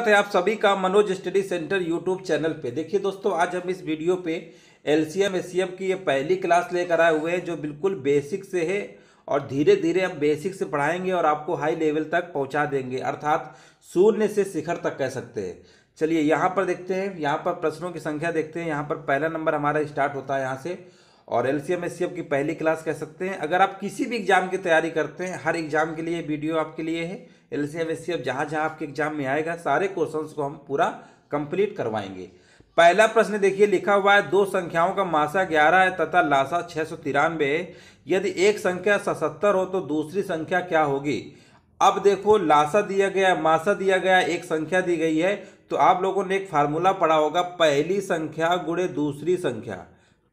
स्वागत है आप सभी का Manoj study centre YouTube channel पे देखिए दोस्तों आज हम इस वीडियो पे एल सी की ये पहली क्लास लेकर आए हुए हैं जो बिल्कुल बेसिक से है और धीरे धीरे हम बेसिक से पढ़ाएंगे और आपको हाई लेवल तक पहुंचा देंगे अर्थात शून्य से शिखर तक कह सकते हैं चलिए यहाँ पर देखते हैं यहाँ पर प्रश्नों की संख्या देखते हैं यहाँ पर पहला नंबर हमारा स्टार्ट होता है यहाँ से और एल सी की पहली क्लास कह सकते हैं अगर आप किसी भी एग्ज़ाम की तैयारी करते हैं हर एग्ज़ाम के लिए वीडियो आपके लिए है L C M S C F जहाँ जहाँ आपके एग्ज़ाम में आएगा सारे क्वेश्चन को हम पूरा कंप्लीट करवाएंगे पहला प्रश्न देखिए लिखा हुआ है दो संख्याओं का मासा ग्यारह है तथा लासा छः सौ तिरानवे है यदि एक संख्या सतहत्तर हो तो दूसरी संख्या क्या होगी अब देखो लासा दिया गया मासा दिया गया एक संख्या दी गई है तो आप लोगों ने एक फार्मूला पढ़ा होगा पहली संख्या गुड़े दूसरी संख्या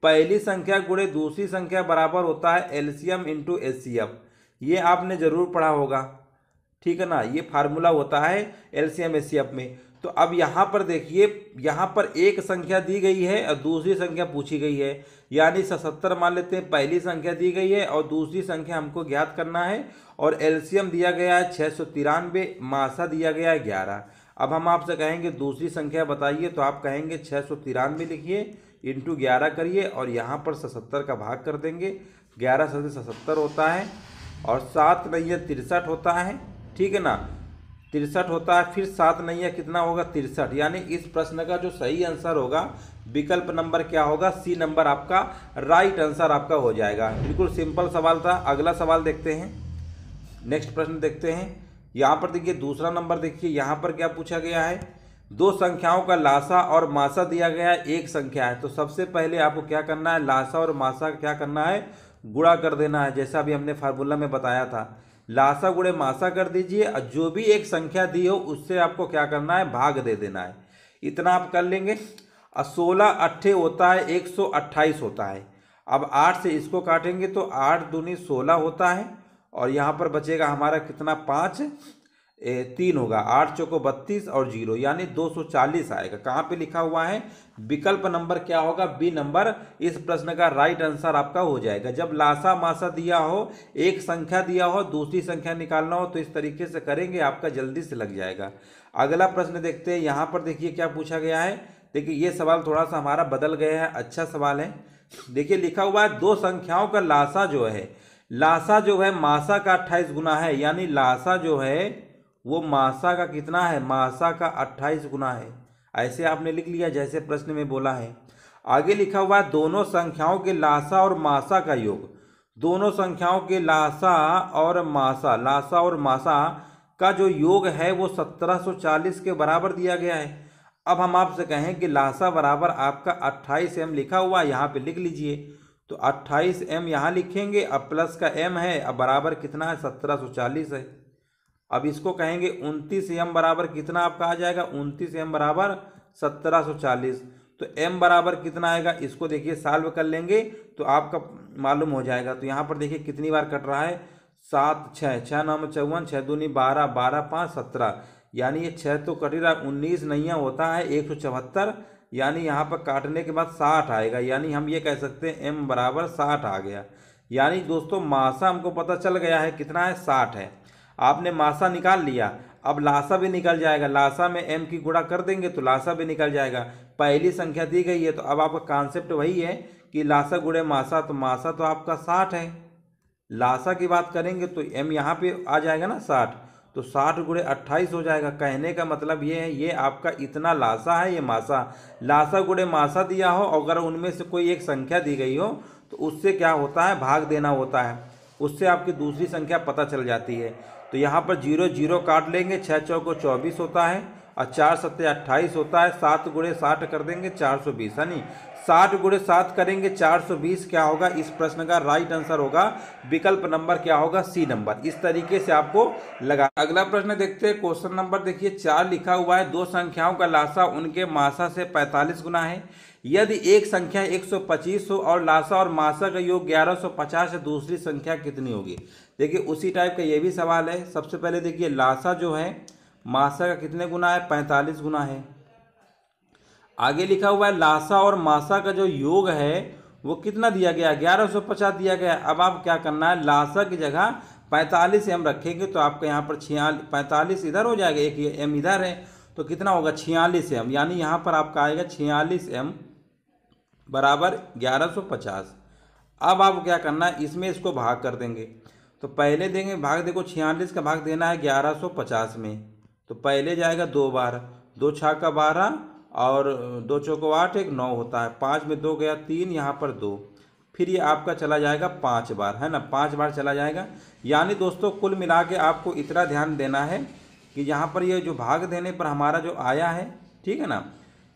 पहली संख्या गुड़े दूसरी संख्या बराबर होता है एलसीएम इंटू एस ये आपने ज़रूर पढ़ा होगा ठीक है ना ये फार्मूला होता है एलसीएम एच में तो अब यहाँ पर देखिए यहाँ पर एक संख्या दी गई है और दूसरी संख्या पूछी गई है यानी सतहत्तर मान लेते हैं पहली संख्या दी गई है और दूसरी संख्या हमको ज्ञात करना है और एलसीएम दिया गया है छः सौ तिरानवे मासा दिया गया है ग्यारह अब हम आपसे कहेंगे दूसरी संख्या बताइए तो आप कहेंगे छः सौ तिरानवे लिखिए इंटू ग्यारह करिए और यहाँ पर सतहत्तर का भाग कर देंगे ग्यारह सदी सतहत्तर होता है और सात नैया तिरसठ होता है ठीक है ना तिरसठ होता है फिर सात नैया कितना होगा तिरसठ यानी इस प्रश्न का जो सही आंसर होगा विकल्प नंबर क्या होगा सी नंबर आपका राइट आंसर आपका हो जाएगा बिल्कुल सिंपल सवाल था अगला सवाल देखते हैं नेक्स्ट प्रश्न देखते हैं यहाँ पर देखिए दूसरा नंबर देखिए यहाँ पर क्या पूछा गया है दो संख्याओं का लासा और मासा दिया गया है एक संख्या है तो सबसे पहले आपको क्या करना है लासा और मासा क्या करना है गुड़ा कर देना है जैसा भी हमने फार्मूला में बताया था लासा गुड़े मासा कर दीजिए और जो भी एक संख्या दी हो उससे आपको क्या करना है भाग दे देना है इतना आप कर लेंगे और सोलह अट्ठे होता है एक सौ अट्ठाईस होता है अब आठ से इसको काटेंगे तो आठ दूनी सोलह होता है और यहाँ पर बचेगा हमारा कितना पाँच तीन होगा आठ चौको बत्तीस और जीरो यानी दो सौ चालीस आएगा कहाँ पे लिखा हुआ है विकल्प नंबर क्या होगा बी नंबर इस प्रश्न का राइट आंसर आपका हो जाएगा जब लासा मासा दिया हो एक संख्या दिया हो दूसरी संख्या निकालना हो तो इस तरीके से करेंगे आपका जल्दी से लग जाएगा अगला प्रश्न देखते हैं यहाँ पर देखिए क्या पूछा गया है देखिए ये सवाल थोड़ा सा हमारा बदल गया है अच्छा सवाल है देखिए लिखा हुआ है दो संख्याओं का लासा जो है लासा जो है मासा का अट्ठाईस गुना है यानी लासा जो है वो मासा का कितना है मासा का अट्ठाईस गुना है ऐसे आपने लिख लिया जैसे प्रश्न में बोला है आगे लिखा हुआ है दोनों संख्याओं के लासा और मासा का योग दोनों संख्याओं के लासा और मासा लासा और मासा का जो योग है वो 1740 के बराबर दिया गया है अब हम आपसे कहें कि लासा बराबर आपका अट्ठाईस एम लिखा हुआ है यहाँ पर लिख लीजिए तो अट्ठाईस एम यहाँ लिखेंगे अब प्लस का एम है अब बराबर कितना है सत्रह सौ चालीस है अब इसको कहेंगे उनतीस एम बराबर कितना आपका आ जाएगा उनतीस एम बराबर सत्रह सौ चालीस तो एम बराबर कितना आएगा इसको देखिए साल्व कर लेंगे तो आपका मालूम हो जाएगा तो यहाँ पर देखिए कितनी बार कट रहा है सात छः छः नौ चौवन छः दूनी बारह बारह पाँच सत्रह यानी ये छः तो कट ही रहा उन्नीस नैया होता है एक सौ चौहत्तर यानी यहाँ पर काटने के बाद साठ आएगा यानी हम ये कह सकते हैं एम बराबर साठ आ गया यानी दोस्तों मासा हमको पता चल गया है कितना है साठ है आपने मासा निकाल लिया अब लासा भी निकल जाएगा लासा में एम की गुड़ा कर देंगे तो लासा भी निकल जाएगा पहली संख्या दी गई है तो अब आपका कॉन्सेप्ट वही है कि लासा गुड़े मासा तो मासा तो आपका साठ है लासा की बात करेंगे तो एम यहाँ पे आ जाएगा ना साठ तो साठ गुड़े अट्ठाईस हो जाएगा कहने का मतलब ये है ये आपका इतना लासा है ये मासा लासा गुड़े मासा दिया हो अगर उनमें से कोई एक संख्या दी गई हो तो उससे क्या होता है भाग देना होता है उससे आपकी दूसरी संख्या पता चल जाती है तो यहाँ पर जीरो जीरो काट लेंगे छः चौको चौबीस होता है और चार सत्ते अट्ठाईस होता है सात गुड़े साठ कर देंगे चार सौ बीस यानी साठ गुड़े सात करेंगे चार सौ बीस क्या होगा इस प्रश्न का राइट आंसर होगा विकल्प नंबर क्या होगा सी नंबर इस तरीके से आपको लगा अगला प्रश्न देखते हैं क्वेश्चन नंबर देखिए चार लिखा हुआ है दो संख्याओं का लाशा उनके मासा से पैंतालीस गुना है यदि एक संख्या 125 हो और लासा और मासा का योग 1150 है दूसरी संख्या कितनी होगी देखिए उसी टाइप का ये भी सवाल है सबसे पहले देखिए लासा जो है मासा का कितने गुना है पैंतालीस गुना है आगे लिखा हुआ है लासा और मासा का जो योग है वो कितना दिया गया ग्यारह सौ पचास दिया गया अब आप क्या करना है लासा की जगह पैंतालीस एम रखेंगे तो आपका यहाँ पर छियालीस पैंतालीस इधर हो जाएगा एक एम इधर है तो कितना होगा छियालीस एम यानी यहाँ पर आपका आएगा छियालीस एम बराबर 1150 अब आप क्या करना है इसमें इसको भाग कर देंगे तो पहले देंगे भाग देखो छियालीस का भाग देना है 1150 में तो पहले जाएगा दो बार दो छः का बारह और दो चौको आठ एक नौ होता है पाँच में दो गया तीन यहाँ पर दो फिर ये आपका चला जाएगा पाँच बार है ना पाँच बार चला जाएगा यानी दोस्तों कुल मिला के आपको इतना ध्यान देना है कि यहाँ पर ये जो भाग देने पर हमारा जो आया है ठीक है ना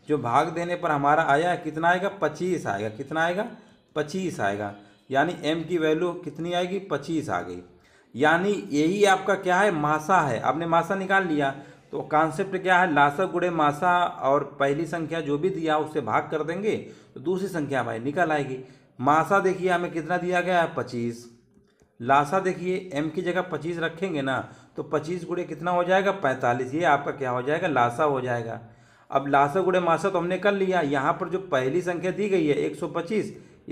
जो भाग देने पर हमारा आया कितना आएगा पच्चीस आएगा कितना आएगा पच्चीस आएगा यानी एम की वैल्यू कितनी आएगी पच्चीस आ गई यानी यही आपका क्या है मासा है आपने मासा निकाल लिया तो कॉन्सेप्ट क्या है लाशा गुड़े मासा और पहली संख्या जो भी दिया उससे भाग कर देंगे तो दूसरी संख्या भाई निकल आएगी मासा देखिए हमें कितना दिया गया है पच्चीस लाशा देखिए एम की जगह पच्चीस रखेंगे ना तो पच्चीस गुड़े कितना हो जाएगा पैंतालीस ये आपका क्या हो जाएगा लाशा हो जाएगा अब लासो गुड़े मासो तो हमने कर लिया यहाँ पर जो पहली संख्या दी गई है 125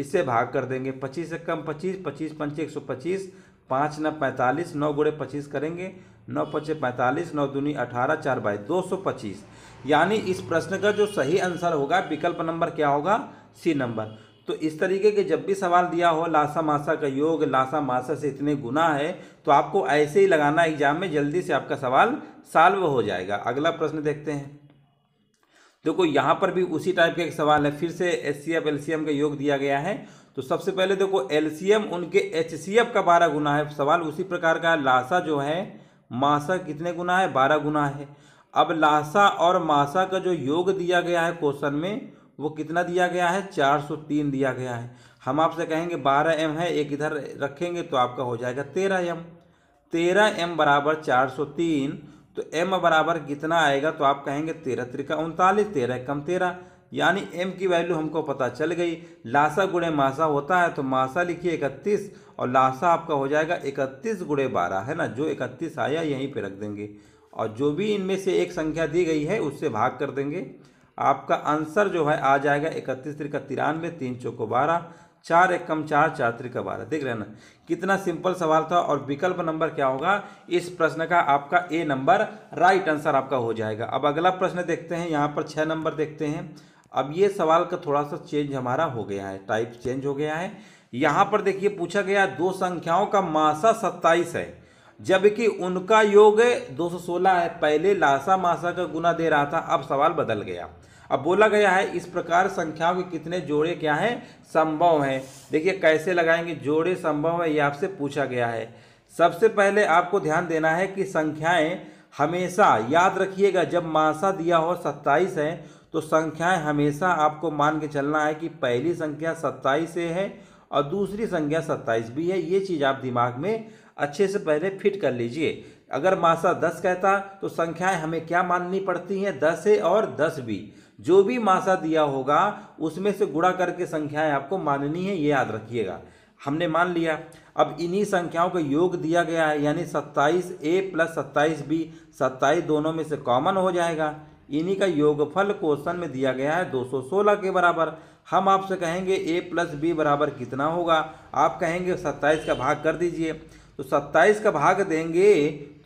इससे भाग कर देंगे 25 से कम 25 25 पंचे 125 पाँच नौ पैंतालीस नौ गुड़े पच्चीस करेंगे नौ पचे पैंतालीस नौ दूनी अठारह चार बाई दो सौ पच्चीस यानी इस प्रश्न का जो सही आंसर होगा विकल्प नंबर क्या होगा सी नंबर तो इस तरीके के जब भी सवाल दिया हो लासा मासा का योग लासा मासा से इतने गुना है तो आपको ऐसे ही लगाना एग्जाम में जल्दी से आपका सवाल साल्व हो जाएगा अगला प्रश्न देखते हैं देखो यहाँ पर भी उसी टाइप का एक सवाल है फिर से एच सी का योग दिया गया है तो सबसे पहले देखो एलसीएम उनके एच का बारह गुना है सवाल उसी प्रकार का लासा जो है मासा कितने गुना है बारह गुना है अब लासा और मासा का जो योग दिया गया है क्वेश्चन में वो कितना दिया गया है 403 दिया गया है हम आपसे कहेंगे 12 एम है एक इधर रखेंगे तो आपका हो जाएगा 13 एम 13 एम बराबर 403 तो एम बराबर कितना आएगा तो आप कहेंगे तेरह त्रिका उनतालीस तेरह कम तेरह यानी एम की वैल्यू हमको पता चल गई लासा गुड़े मासा होता है तो मासा लिखिए इकतीस और लासा आपका हो जाएगा इकतीस गुड़े बारह है ना जो इकतीस आया यहीं पे रख देंगे और जो भी इनमें से एक संख्या दी गई है उससे भाग कर देंगे आपका आंसर जो है आ जाएगा इकतीस त्रिका तिरानवे तीन चौको बारह चार एक कम चार चार त्रिका बारह देख रहे ना कितना सिंपल सवाल था और विकल्प नंबर क्या होगा इस प्रश्न का आपका ए नंबर राइट आंसर आपका हो जाएगा अब अगला प्रश्न देखते हैं यहाँ पर छः नंबर देखते हैं अब ये सवाल का थोड़ा सा चेंज हमारा हो गया है टाइप चेंज हो गया है यहाँ पर देखिए पूछा गया दो संख्याओं का मासा सत्ताईस है जबकि उनका योग 216 है पहले लासा मासा का गुना दे रहा था अब सवाल बदल गया अब बोला गया है इस प्रकार संख्याओं के कितने जोड़े क्या हैं संभव हैं देखिए कैसे लगाएंगे जोड़े संभव है ये आपसे पूछा गया है सबसे पहले आपको ध्यान देना है कि संख्याएं हमेशा याद रखिएगा जब मासा दिया हो सत्ताईस है तो संख्याएं हमेशा आपको मान के चलना है कि पहली संख्या सत्ताईस है और दूसरी संख्या सत्ताईस भी है ये चीज़ आप दिमाग में अच्छे से पहले फिट कर लीजिए अगर मासा दस कहता तो संख्याएं हमें क्या माननी पड़ती हैं दस ए और दस भी जो भी मासा दिया होगा उसमें से गुणा करके संख्याएं आपको माननी है ये याद रखिएगा हमने मान लिया अब इन्हीं संख्याओं का योग दिया गया है यानी सत्ताईस ए प्लस सत्ताईस बी सत्ताईस दोनों में से कॉमन हो जाएगा इन्हीं का योगफल क्वेश्चन में दिया गया है 216 के बराबर हम आपसे कहेंगे ए प्लस बी बराबर कितना होगा आप कहेंगे सत्ताईस का भाग कर दीजिए तो सत्ताईस का भाग देंगे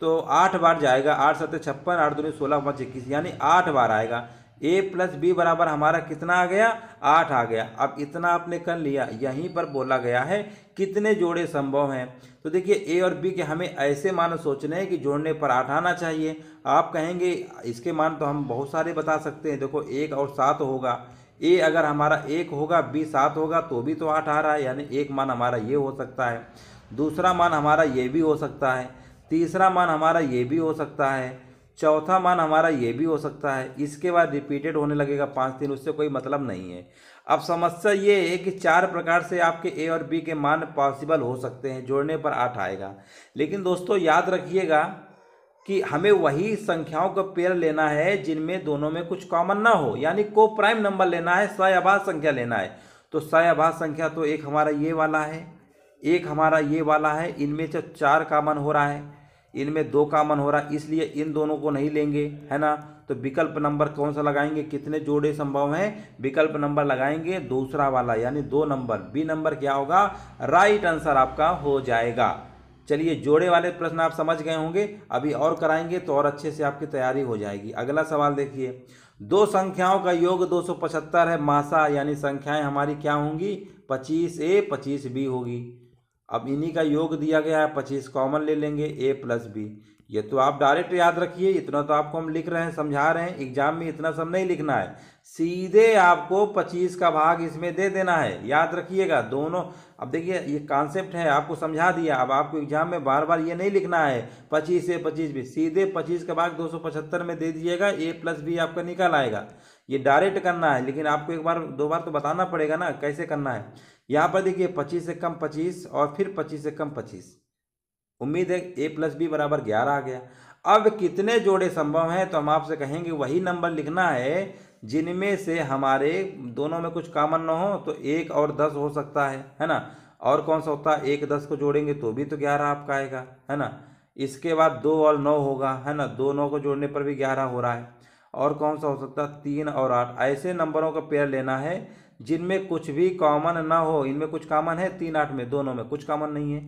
तो आठ बार जाएगा आठ सत्तर छप्पन आठ दो सोलह पाँच इक्कीस यानी आठ बार आएगा ए प्लस बी बराबर हमारा कितना आ गया आठ आ गया अब इतना आपने कर लिया यहीं पर बोला गया है कितने जोड़े संभव हैं तो देखिए ए और बी के हमें ऐसे मान सोचने हैं कि जोड़ने पर आठ आना चाहिए आप कहेंगे इसके मान तो हम बहुत सारे बता सकते हैं देखो एक और सात होगा ए अगर हमारा एक होगा बी सात होगा तो भी तो आठ आ रहा है यानी एक मान हमारा ये हो सकता है दूसरा मान हमारा ये भी हो सकता है तीसरा मान हमारा ये भी हो सकता है चौथा मान हमारा ये भी हो सकता है इसके बाद रिपीटेड होने लगेगा पाँच दिन उससे कोई मतलब नहीं है अब समस्या ये है कि चार प्रकार से आपके ए और बी के मान पॉसिबल हो सकते हैं जोड़ने पर आठ आएगा लेकिन दोस्तों याद रखिएगा कि हमें वही संख्याओं का पेयर लेना है जिनमें दोनों में कुछ कॉमन ना हो यानी को प्राइम नंबर लेना है आभा संख्या लेना है तो स्वयाभास संख्या तो एक हमारा ये वाला है एक हमारा ये वाला है इनमें से चार कॉमन हो रहा है इनमें दो कामन हो रहा है इसलिए इन दोनों को नहीं लेंगे है ना तो विकल्प नंबर कौन सा लगाएंगे कितने जोड़े संभव हैं विकल्प नंबर लगाएंगे दूसरा वाला यानी दो नंबर बी नंबर क्या होगा राइट आंसर आपका हो जाएगा चलिए जोड़े वाले प्रश्न आप समझ गए होंगे अभी और कराएंगे तो और अच्छे से आपकी तैयारी हो जाएगी अगला सवाल देखिए दो संख्याओं का योग 275 है मासा यानी संख्याएं हमारी क्या होंगी 25 ए 25 बी होगी अब इन्हीं का योग दिया गया है पच्चीस कॉमन ले लेंगे ए प्लस बी ये तो आप डायरेक्ट याद रखिए इतना तो आपको हम लिख रहे हैं समझा रहे हैं एग्जाम में इतना सब नहीं लिखना है सीधे आपको पच्चीस का भाग इसमें दे देना है याद रखिएगा दोनों अब देखिए ये कॉन्सेप्ट है आपको समझा दिया अब आपको एग्जाम में बार बार ये नहीं लिखना है पच्चीस से पच्चीस भी सीधे पच्चीस का भाग दो सौ पचहत्तर में दे दीजिएगा ए प्लस बी आपका निकल आएगा ये डायरेक्ट करना है लेकिन आपको एक बार दो बार तो बताना पड़ेगा ना कैसे करना है यहाँ पर देखिए पच्चीस से कम पच्चीस और फिर पच्चीस से कम पच्चीस उम्मीद है ए प्लस बी बराबर ग्यारह आ गया अब कितने जोड़े संभव हैं तो हम आपसे कहेंगे वही नंबर लिखना है जिनमें से हमारे दोनों में कुछ कामन ना हो तो एक और दस हो सकता है है ना और कौन सा होता है एक दस को जोड़ेंगे तो भी तो ग्यारह आपका आएगा है ना इसके बाद दो और नौ होगा है ना दो नौ को जोड़ने पर भी ग्यारह हो रहा है और कौन सा हो सकता है तीन और आठ ऐसे नंबरों का पेयर लेना है जिनमें कुछ भी कॉमन ना हो इनमें कुछ कॉमन है तीन आठ में दोनों में कुछ कॉमन नहीं है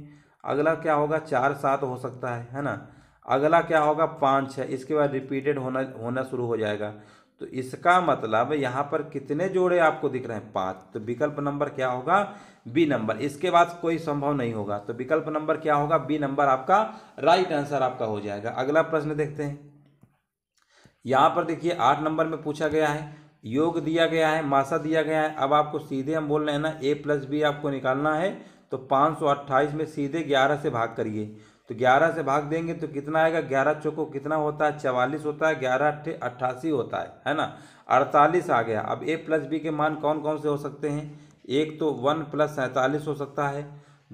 अगला क्या होगा चार सात हो सकता है है ना अगला क्या होगा पाँच है इसके बाद रिपीटेड होना होना शुरू हो जाएगा तो इसका मतलब यहाँ पर कितने जोड़े आपको दिख रहे हैं पाँच तो विकल्प नंबर क्या होगा बी नंबर इसके बाद कोई संभव नहीं होगा तो विकल्प नंबर क्या होगा बी नंबर आपका राइट आंसर आपका हो जाएगा अगला प्रश्न देखते हैं यहाँ पर देखिए आठ नंबर में पूछा गया है योग दिया गया है मासा दिया गया है अब आपको सीधे हम बोल रहे हैं ना ए प्लस बी आपको निकालना है तो पाँच सौ अट्ठाईस में सीधे ग्यारह से भाग करिए तो ग्यारह से भाग देंगे तो कितना आएगा ग्यारह चौको कितना होता है चवालीस होता है ग्यारह अट्ठे अट्ठासी होता है है ना अड़तालीस आ गया अब ए प्लस बी के मान कौन कौन से हो सकते हैं एक तो वन प्लस सैंतालीस हो सकता है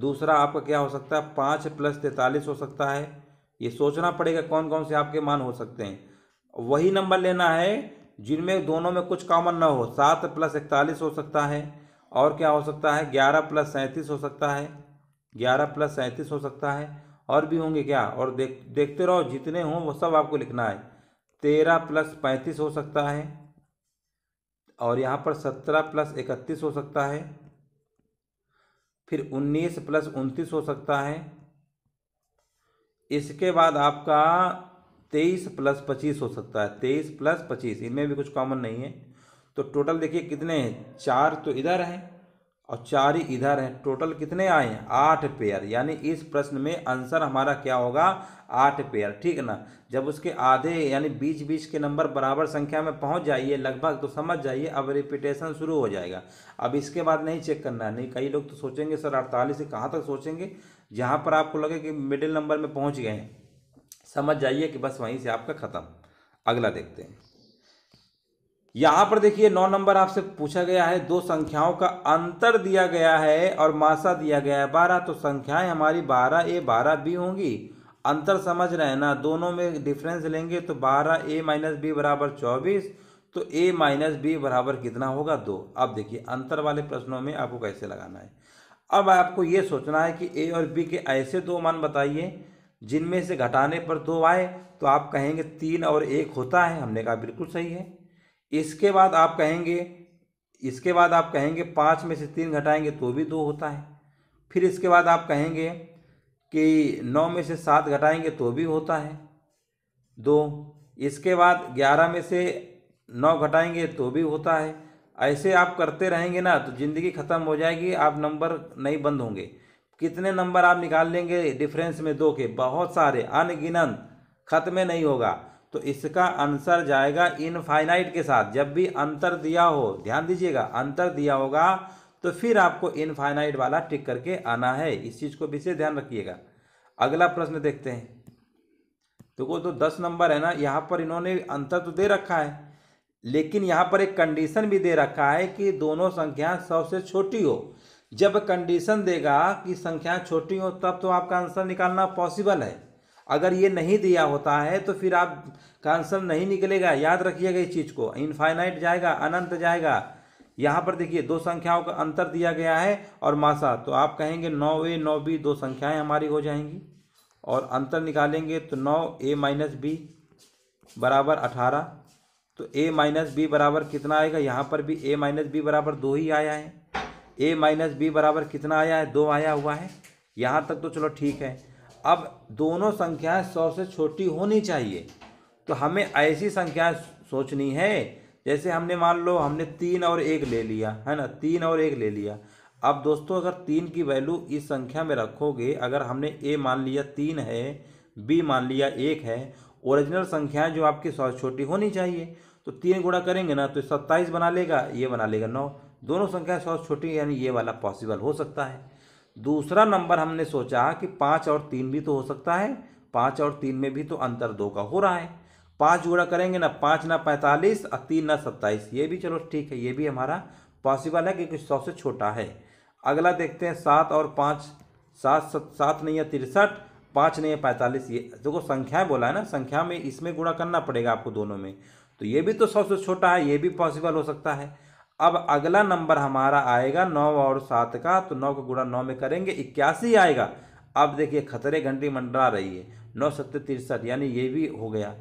दूसरा आपका क्या हो सकता है पाँच प्लस तैंतालीस हो सकता है ये सोचना पड़ेगा कौन कौन से आपके मान हो सकते हैं वही नंबर लेना है जिनमें दोनों में कुछ कॉमन ना हो सात प्लस इकतालीस हो सकता है और क्या हो सकता है ग्यारह प्लस सैंतीस हो सकता है ग्यारह प्लस सैंतीस हो सकता है और भी होंगे क्या और देख देखते रहो जितने हों वो सब आपको लिखना है तेरह प्लस पैंतीस हो सकता है और यहाँ पर सत्रह प्लस इकतीस हो सकता है फिर उन्नीस प्लस उनतीस हो सकता है इसके बाद आपका तेईस प्लस पच्चीस हो सकता है तेईस प्लस पच्चीस इनमें भी कुछ कॉमन नहीं है तो टोटल देखिए कितने हैं चार तो इधर हैं और चार ही इधर हैं टोटल कितने आए हैं आठ पेयर यानी इस प्रश्न में आंसर हमारा क्या होगा आठ पेयर ठीक ना जब उसके आधे यानी बीच बीच के नंबर बराबर संख्या में पहुंच जाइए लगभग तो समझ जाइए अब रिपीटेशन शुरू हो जाएगा अब इसके बाद नहीं चेक करना है नहीं कई लोग तो सोचेंगे सर अड़तालीस से कहाँ तक सोचेंगे जहाँ पर आपको लगे कि मिडिल नंबर में पहुँच गए हैं समझ जाइए कि बस वहीं से आपका ख़त्म अगला देखते हैं यहां पर देखिए नौ नंबर आपसे पूछा गया है दो संख्याओं का अंतर दिया गया है और मासा दिया गया है बारह तो संख्याएं हमारी बारह ए बारह बी होंगी अंतर समझ रहे हैं ना दोनों में डिफरेंस लेंगे तो बारह ए माइनस बी बराबर चौबीस तो ए माइनस बी बराबर कितना होगा दो अब देखिए अंतर वाले प्रश्नों में आपको कैसे लगाना है अब आपको ये सोचना है कि ए और बी के ऐसे दो मान बताइए जिनमें से घटाने पर दो आए तो आप कहेंगे तीन और एक होता है हमने कहा बिल्कुल सही है इसके बाद आप कहेंगे इसके बाद आप कहेंगे पाँच में से तीन घटाएंगे तो भी दो होता है फिर इसके बाद आप कहेंगे कि नौ में से सात घटाएंगे तो भी होता है दो इसके बाद ग्यारह में से नौ घटाएंगे तो भी होता है ऐसे आप करते रहेंगे ना तो ज़िंदगी ख़त्म हो जाएगी आप नंबर नहीं बंद होंगे कितने नंबर आप निकाल लेंगे डिफरेंस में दो के बहुत सारे अनगिनत खत्म नहीं होगा तो इसका आंसर जाएगा इनफाइनाइट के साथ जब भी अंतर दिया हो ध्यान दीजिएगा अंतर दिया होगा तो फिर आपको इनफाइनाइट वाला टिक करके आना है इस चीज़ को विशेष ध्यान रखिएगा अगला प्रश्न देखते हैं तो वो तो दस नंबर है ना यहाँ पर इन्होंने अंतर तो दे रखा है लेकिन यहाँ पर एक कंडीशन भी दे रखा है कि दोनों संख्या सौ से छोटी हो जब कंडीशन देगा कि संख्या छोटी हो तब तो आपका आंसर निकालना पॉसिबल है अगर ये नहीं दिया होता है तो फिर आपका आंसर नहीं निकलेगा याद रखिएगा इस चीज़ को इनफाइनाइट जाएगा अनंत जाएगा यहाँ पर देखिए दो संख्याओं का अंतर दिया गया है और मासा तो आप कहेंगे नौ ए नौ बी दो संख्याएं हमारी हो जाएंगी और अंतर निकालेंगे तो नौ ए माइनस बी बराबर अठारह तो ए माइनस बी बराबर कितना आएगा यहाँ पर भी ए माइनस बी बराबर दो ही आया है ए माइनस बी बराबर कितना आया है दो आया हुआ है यहाँ तक तो चलो ठीक है अब दोनों संख्याएं सौ से छोटी होनी चाहिए तो हमें ऐसी संख्याएं सोचनी है जैसे हमने मान लो हमने तीन और एक ले लिया है ना तीन और एक ले लिया अब दोस्तों अगर तीन की वैल्यू इस संख्या में रखोगे अगर हमने ए मान लिया तीन है बी मान लिया एक है ओरिजिनल संख्याएं जो आपकी सौ छोटी होनी चाहिए तो तीन गुणा करेंगे ना तो सत्ताईस बना लेगा ये बना लेगा नौ दोनों संख्या सौ छोटी यानी ये वाला पॉसिबल हो सकता है दूसरा नंबर हमने सोचा कि पाँच और तीन भी तो हो सकता है पाँच और तीन में भी तो अंतर दो का हो रहा है पाँच जोड़ा करेंगे ना पाँच ना पैंतालीस और तीन ना सत्ताईस ये भी चलो ठीक है ये भी हमारा पॉसिबल है क्योंकि सौ से छोटा है अगला देखते हैं सात और पाँच सात सत सात नहीं है तिरसठ पाँच नहीं है पैंतालीस ये देखो तो संख्याएं बोला है ना संख्या में इसमें गुणा करना पड़ेगा आपको दोनों में तो ये भी तो सौ से छोटा है ये भी पॉसिबल हो सकता है अब अगला नंबर हमारा आएगा नौ और सात का तो नौ को गुणा नौ में करेंगे इक्यासी आएगा अब देखिए खतरे घंटी मंडरा रही है नौ सत्तर तिरसठ यानी ये भी हो गया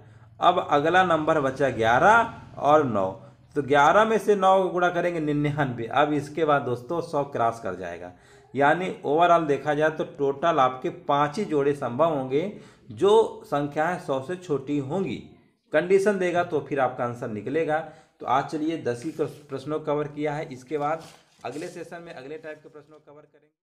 अब अगला नंबर बचा ग्यारह और नौ तो ग्यारह में से नौ को गुणा करेंगे निन्यानवे अब इसके बाद दोस्तों सौ क्रॉस कर जाएगा यानी ओवरऑल देखा जाए तो टोटल आपके पाँच ही जोड़े संभव होंगे जो संख्याएं सौ से छोटी होंगी कंडीशन देगा तो फिर आपका आंसर निकलेगा तो आज चलिए दसवीं प्रश्नों कवर किया है इसके बाद अगले सेशन में अगले टाइप के प्रश्नों कवर करेंगे